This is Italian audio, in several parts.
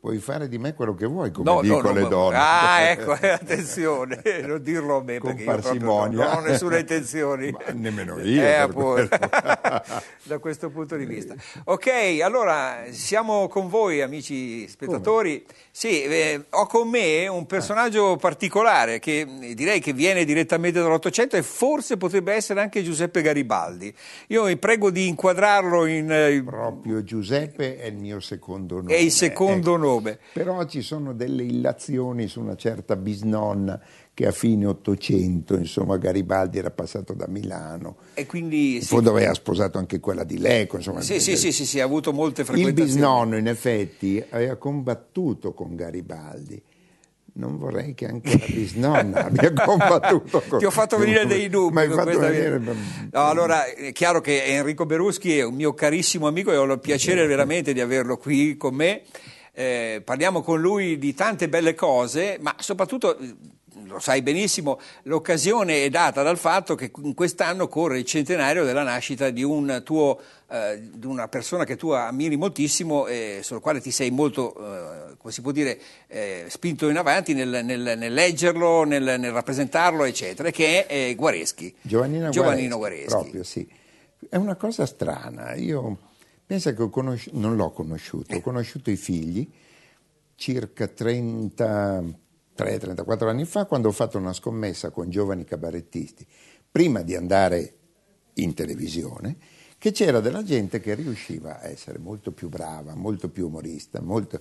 puoi fare di me quello che vuoi, come no, dico no, le no, donne. Ah, ecco, eh, attenzione, eh, non dirlo a me, Con perché parsimonia. non ho nessuna intenzione. Ma nemmeno io. Eh, appunto, da questo punto di vista. Ok, allora siamo con voi, amici spettatori. Come? Sì, eh, ho con me un personaggio eh. particolare che direi che viene direttamente dall'Ottocento e forse potrebbe essere anche Giuseppe Garibaldi. Io vi prego di inquadrarlo in... Proprio Giuseppe è il mio secondo nome. È il secondo nome. Ecco altrove. Però ci sono delle illazioni su una certa bisnonna che a fine Ottocento, insomma, Garibaldi era passato da Milano. E quindi... In sì, aveva sposato anche quella di Leco, insomma. Sì, sì, sì, sì, sì, ha avuto molte frequentazioni. Il bisnonno, in effetti, aveva combattuto con Garibaldi non vorrei che anche la bisnonna abbia combattuto con... Ti ho fatto venire dei dubbi. Ma hai fatto venire... No, allora, è chiaro che Enrico Beruschi è un mio carissimo amico e ho il piacere veramente di averlo qui con me eh, parliamo con lui di tante belle cose, ma soprattutto eh, lo sai benissimo, l'occasione è data dal fatto che quest'anno corre il centenario della nascita di, un tuo, eh, di una persona che tu ammiri moltissimo e sulla quale ti sei molto, eh, come si può dire, eh, spinto in avanti nel, nel, nel leggerlo, nel, nel, rappresentarlo, eccetera, che è eh, Guareschi. Giovannino, Giovannino Guareschi. Guareschi. Proprio, sì. È una cosa strana, io Pensa che conosci- non l'ho conosciuto, ho eh. conosciuto i figli circa 33-34 anni fa quando ho fatto una scommessa con giovani cabarettisti, prima di andare in televisione, che c'era della gente che riusciva a essere molto più brava, molto più umorista, molto...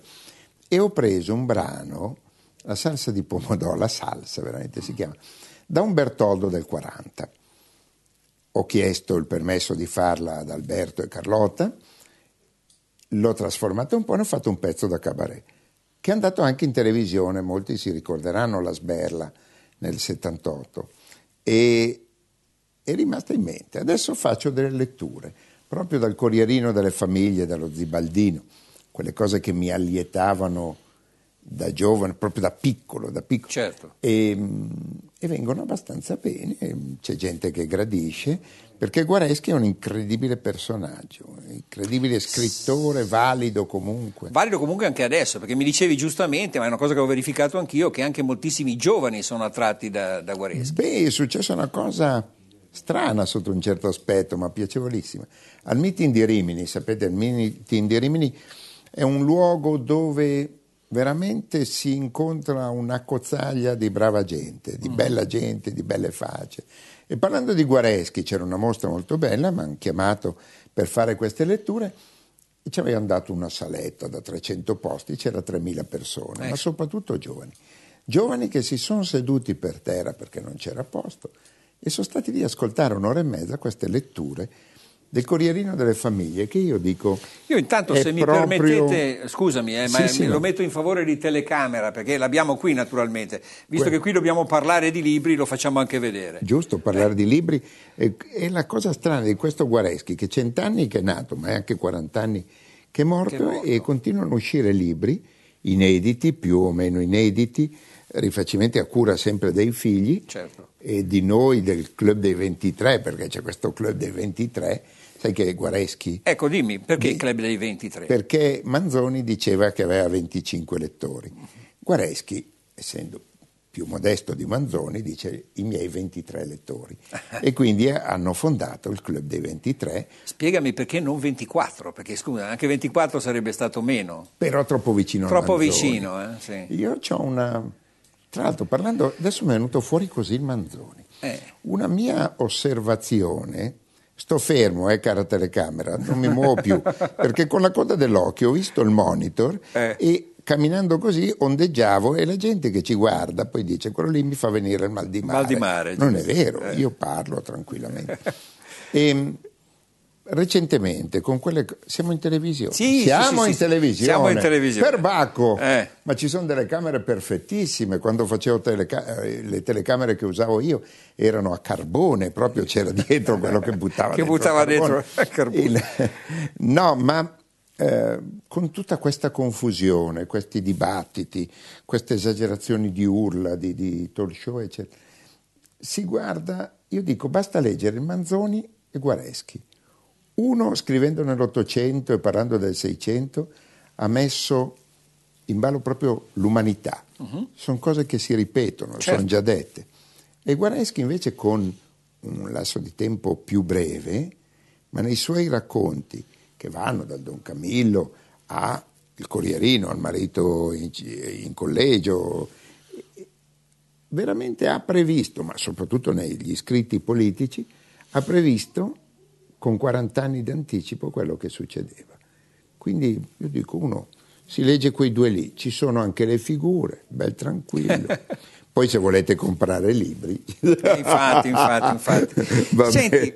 e ho preso un brano, la salsa di pomodoro, la salsa veramente si mm. chiama, da un Bertoldo del 40. Ho chiesto il permesso di farla ad Alberto e Carlotta, l'ho trasformata un po' e ho fatto un pezzo da cabaret, che è andato anche in televisione, molti si ricorderanno la sberla nel 78, e è rimasta in mente. Adesso faccio delle letture, proprio dal Corrierino delle Famiglie, dallo Zibaldino, quelle cose che mi allietavano da giovane, proprio da piccolo, da piccolo. Certo. E, ehm, e, vengono abbastanza bene, c'è gente che gradisce, perché Guareschi è un incredibile personaggio, incredibile scrittore, valido comunque. Valido comunque anche adesso, perché mi dicevi giustamente, ma è una cosa che ho verificato anch'io, che anche moltissimi giovani sono attratti da, da Guareschi. Beh, è successa una cosa strana sotto un certo aspetto, ma piacevolissima. Al meeting di Rimini, sapete, il meeting di Rimini è un luogo dove veramente si incontra una cozzaglia di brava gente, di mm. bella gente, di belle facce. E parlando di Guareschi, c'era una mostra molto bella, mi hanno chiamato per fare queste letture e ci avevano dato una saletta da 300 posti, c'era 3.000 persone, ecco. ma soprattutto giovani. Giovani che si sono seduti per terra perché non c'era posto e sono stati lì a ascoltare un'ora e mezza queste letture del Corrierino delle Famiglie, che io dico... Io intanto se mi proprio... permettete, scusami, eh, ma sì, sì, lo no. metto in favore di telecamera, perché l'abbiamo qui naturalmente, visto que- che qui dobbiamo parlare di libri, lo facciamo anche vedere. Giusto, parlare eh. di libri. E, e la cosa strana di questo Guareschi, che cent'anni che è nato, ma è anche 40 che è morto, che è morto. e continuano a uscire libri inediti, più o meno inediti, rifacimenti a cura sempre dei figli certo. e di noi del Club dei 23, perché c'è questo Club dei 23 Sai che è Guareschi. Ecco, dimmi, perché di, il club dei 23? Perché Manzoni diceva che aveva 25 lettori. Guareschi, essendo più modesto di Manzoni, dice i miei 23 lettori. e quindi hanno fondato il Club dei 23. Spiegami perché non 24, perché scusa, anche 24 sarebbe stato meno. Però troppo vicino troppo a Manzoni. vicino, eh? sì. Io ho una... Tra l'altro, parlando, adesso mi è venuto fuori così il Manzoni. Eh. Una mia osservazione Sto fermo, eh, cara telecamera, non mi muovo più, perché con la coda dell'occhio ho visto il monitor eh. e camminando così ondeggiavo e la gente che ci guarda poi dice quello lì mi fa venire il mal di mare. Mal di mare non è vero, eh. io parlo tranquillamente. e, ehm, recentemente con quelle siamo in televisione sì, siamo, sì, in sì, televisione. siamo in televisione per Bacco eh. ma ci sono delle camere perfettissime quando facevo teleca- eh, le telecamere che usavo io erano a carbone proprio c'era dietro quello che buttava che dentro buttava dentro a carbone Il, no ma eh, con tutta questa confusione questi dibattiti queste esagerazioni di urla di, di talk show eccetera si guarda io dico basta leggere Manzoni e Guareschi uno, scrivendo nell'Ottocento e parlando del Seicento, ha messo in ballo proprio l'umanità. Uh-huh. Mhm. Sono cose che si ripetono, certo. sono già dette. E Guareschi invece con un lasso di tempo più breve, ma nei suoi racconti, che vanno dal Don Camillo al Corierino, al marito in, in collegio, veramente ha previsto, ma soprattutto negli scritti politici, ha previsto con 40 anni d'anticipo quello che succedeva. Quindi io dico uno si legge quei due lì, ci sono anche le figure, bel tranquillo. Poi se volete comprare libri. infatti, infatti, infatti. Senti,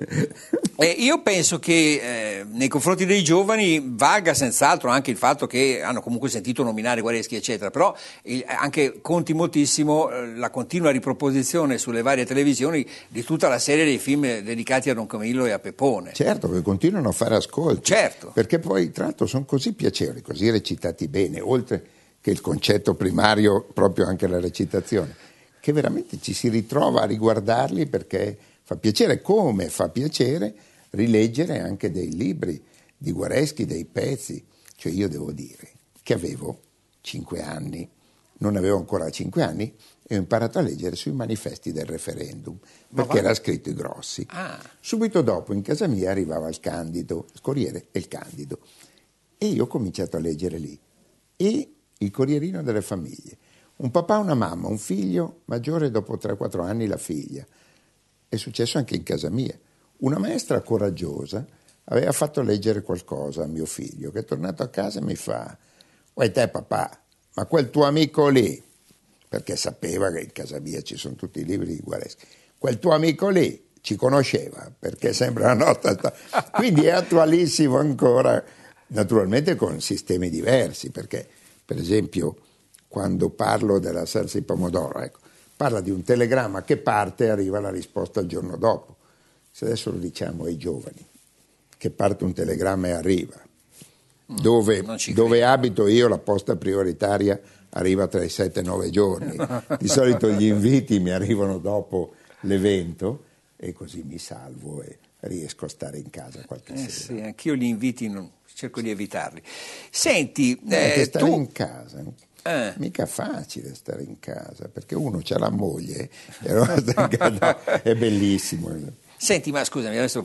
eh, io penso che eh, nei confronti dei giovani vaga senz'altro anche il fatto che hanno comunque sentito nominare Guareschi eccetera, però il, anche conti moltissimo eh, la continua riproposizione sulle varie televisioni di tutta la serie dei film dedicati a Don Camillo e a Pepone Certo, che continuano a fare ascolto. Certo. Perché poi tra l'altro sono così piacevoli, così recitati bene, oltre che il concetto primario proprio anche la recitazione, che veramente ci si ritrova a riguardarli perché fa piacere, come fa piacere rileggere anche dei libri di Guareschi, dei pezzi, cioè io devo dire che avevo cinque anni, non avevo ancora cinque anni e ho imparato a leggere sui manifesti del referendum, perché era scritto i grossi. Ah. Subito dopo in casa mia arrivava il Candido, il Corriere e il Candido e io ho cominciato a leggere lì e il Corrierino delle famiglie. Un papà, una mamma, un figlio maggiore dopo 3-4 anni la figlia. È successo anche in casa mia. Una maestra coraggiosa aveva fatto leggere qualcosa a mio figlio, che è tornato a casa e mi fa: Uè te papà, ma quel tuo amico lì, perché sapeva che in casa mia ci sono tutti i libri di Guareschi, quel tuo amico lì ci conosceva, perché sembra una nota. Quindi è attualissimo ancora, naturalmente con sistemi diversi, perché per esempio quando parlo della salsa di pomodoro, ecco, parla di un telegramma che parte e arriva la risposta il giorno dopo se adesso lo diciamo ai giovani, che parte un telegramma e arriva, dove, dove abito io la posta prioritaria arriva tra i 7 e i 9 giorni, di solito gli inviti mi arrivano dopo l'evento e così mi salvo e riesco a stare in casa qualche eh sera. Sì, anch'io gli inviti non, cerco di evitarli. Senti, eh, stare tu... in casa. Eh. eh. Mica facile stare in casa perché uno c'ha la moglie e allora è bellissimo. Senti, ma scusami, adesso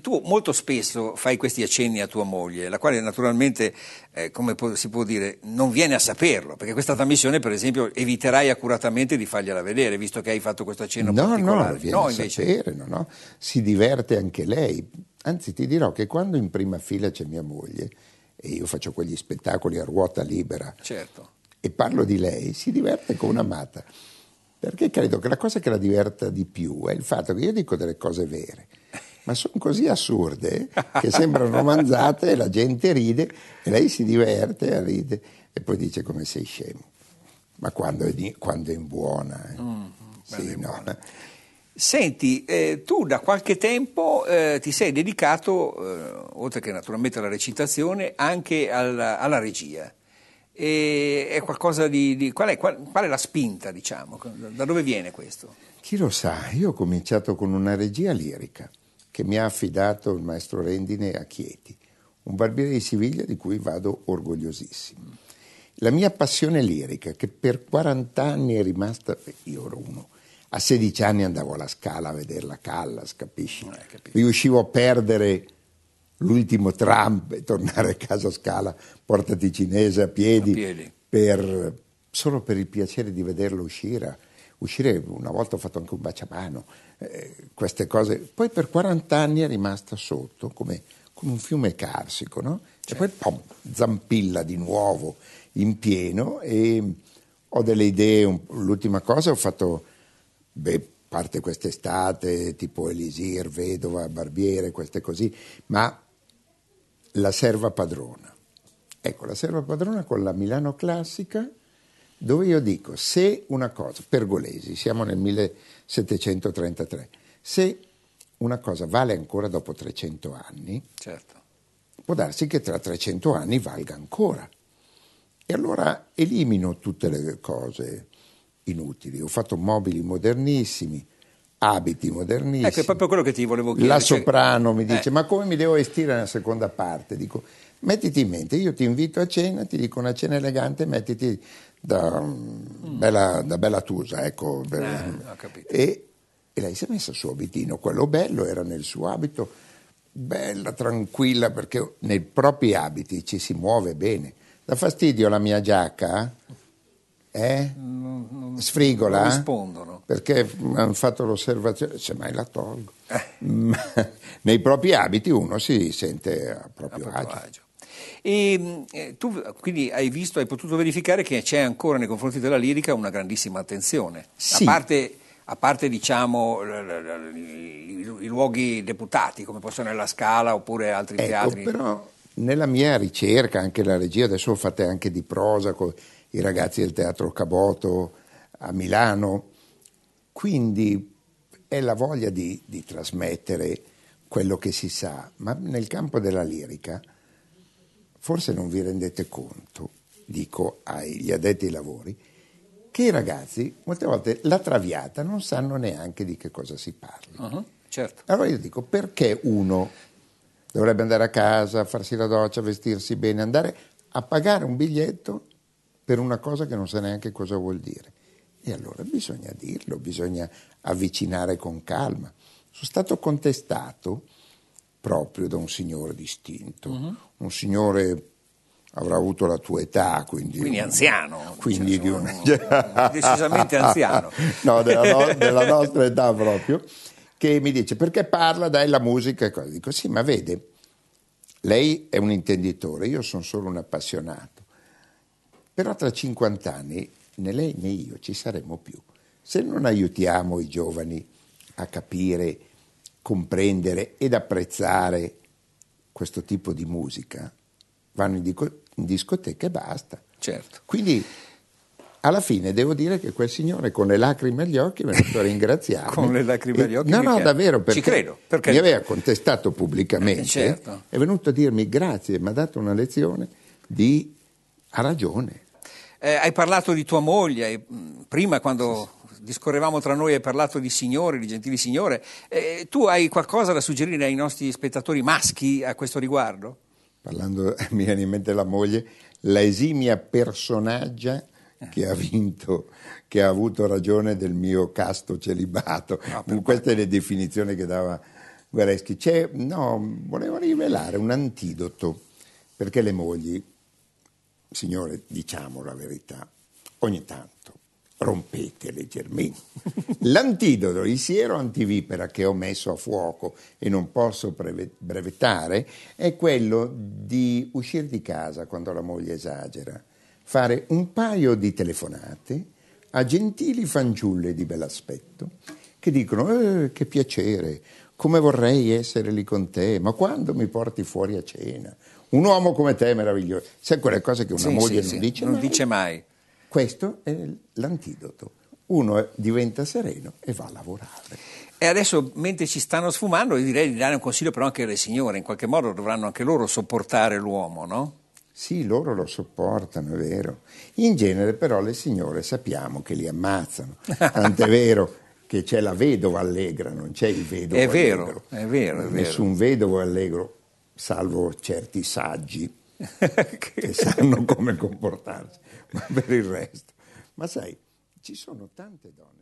tu molto spesso fai questi accenni a tua moglie, la quale naturalmente, eh, come si può dire, non viene a saperlo, perché questa trasmissione, per esempio, eviterai accuratamente di fargliela vedere, visto che hai fatto questo accenno no, particolare. No, viene no, invece... a sapere, no, no. si diverte anche lei. Anzi, ti dirò che quando in prima fila c'è mia moglie, e io faccio quegli spettacoli a ruota libera, certo. e parlo di lei, si diverte come un'amata. Perché credo che la cosa che la diverta di più è il fatto che io dico delle cose vere, ma sono così assurde che sembrano romanzate e la gente ride e lei si diverte, ride e poi dice come sei scemo. Ma quando è, di, quando è in buona. Eh. Mm, mm sì, no. Senti, eh, tu da qualche tempo eh, ti sei dedicato, eh, oltre che naturalmente alla recitazione, anche alla, alla regia. E è qualcosa di... di qual, è, qual, qual, è, la spinta, diciamo? Da dove viene questo? Chi lo sa, io ho cominciato con una regia lirica che mi ha affidato il maestro Rendine a Chieti, un barbiere di Siviglia di cui vado orgogliosissimo. La mia passione lirica, che per 40 anni è rimasta, io ero uno, a 16 anni andavo alla Scala a vedere la Callas, capisci? Eh, Riuscivo a perdere l'ultimo tram per tornare a casa Scala, portati cinese a piedi, a piedi. Per, solo per il piacere di vederlo uscire. Uscire una volta ho fatto anche un baciamano, eh, queste cose. Poi per 40 anni è rimasta sotto come, come un fiume carsico, no? Cioè. E poi certo. pom, zampilla di nuovo in pieno e ho delle idee. Un, l'ultima cosa ho fatto, beh, parte quest'estate, tipo Elisir, Vedova, Barbiere, queste così, ma la serva padrona. Ecco, la serva padrona con la Milano classica, dove io dico, se una cosa, pergolesi, siamo nel 1733, se una cosa vale ancora dopo 300 anni, certo. può darsi che tra 300 anni valga ancora. E allora elimino tutte le cose inutili. Ho fatto mobili modernissimi, abiti modernissimi. Ecco, è proprio quello che ti volevo chiedere. La soprano cioè... mi eh. dice, eh. ma come mi devo vestire nella seconda parte? Dico, mettiti in mente, io ti invito a cena, ti dico una cena elegante, mettiti da, mm. bella, da bella tusa, ecco. Per... Eh, e, e lei si è messa il suo abitino, quello bello, era nel suo abito, bella, tranquilla, perché nei propri abiti ci si muove bene. Da fastidio la mia giacca? Eh? Eh? Non, non, Sfrigola? Non eh? rispondono. Perché hanno fatto l'osservazione, se cioè, mai la tolgo. Eh. Nei propri abiti uno si sente a proprio, a proprio agio. agio. E eh, tu quindi hai visto, hai potuto verificare che c'è ancora nei confronti della lirica una grandissima attenzione. Sì. A parte a parte diciamo i luoghi deputati come possono essere la Scala oppure altri ecco, teatri. Però nella mia ricerca, anche la regia, adesso fate anche di prosa, i ragazzi del Teatro Caboto a Milano. Quindi è la voglia di, di trasmettere quello che si sa, ma nel campo della lirica forse non vi rendete conto, dico agli addetti ai lavori, che i ragazzi molte volte la traviata non sanno neanche di che cosa si parla. Uh-huh, certo. Allora io dico perché uno dovrebbe andare a casa, farsi la doccia, vestirsi bene, andare a pagare un biglietto per una cosa che non sa neanche cosa vuol dire. E allora bisogna dirlo, bisogna avvicinare con calma. Sono stato contestato proprio da un signore distinto, uh-huh. un signore avrà avuto la tua età, quindi, quindi anziano, quindi diciamo, di un... decisamente anziano, no, della, no, della, nostra età proprio, che mi dice perché parla, dai la musica e cose. Dico sì, ma vede, lei è un intenditore, io sono solo un appassionato. Però tra 50 anni né lei né io ci saremo più. Se non aiutiamo i giovani a capire, comprendere ed apprezzare questo tipo di musica, vanno in, dico- in discoteca e basta. Certo. Quindi alla fine devo dire che quel signore con le lacrime agli occhi mi ha fatto ringraziare. con le lacrime agli occhi? No, no, davvero, perché, credo, perché mi aveva contestato pubblicamente. Eh, certo. È venuto a dirmi grazie, mi ha dato una lezione di... ha ragione. Eh, hai parlato di tua moglie, hai, mm, prima quando discorrevamo tra noi hai parlato di signore, di gentili signore. Eh, tu hai qualcosa da suggerire ai nostri spettatori maschi a questo riguardo? Parlando, mi viene in mente la moglie, la esimia personaggia che ha vinto, che ha avuto ragione del mio casto celibato. No, ah, Questa è la definizione che dava Guareschi. C'è, no, volevo rivelare un antidoto perché le mogli Signore, diciamo la verità, ogni tanto rompete leggermente. L'antidoto, il siero antivipera che ho messo a fuoco e non posso brevettare, è quello di uscire di casa quando la moglie esagera, fare un paio di telefonate a gentili fanciulle di bell'aspetto che dicono eh, che piacere, come vorrei essere lì con te, ma quando mi porti fuori a cena? Un uomo come te è meraviglioso. Sai quelle cose che una sì, moglie sì, non, sì. Dice, non mai. dice mai. Questo è l'antidoto. Uno diventa sereno e va a lavorare. E adesso, mentre ci stanno sfumando, io direi di dare un consiglio però anche alle signore. In qualche modo dovranno anche loro sopportare l'uomo, no? Sì, loro lo sopportano, è vero. In genere però le signore sappiamo che li ammazzano. Tant'è vero che c'è la vedova allegra, non c'è il vedovo è allegro. Vero, è vero, è vero. Nessun vedovo è allegro salvo certi saggi che sanno come comportarsi, ma per il resto. Ma sai, ci sono tante donne.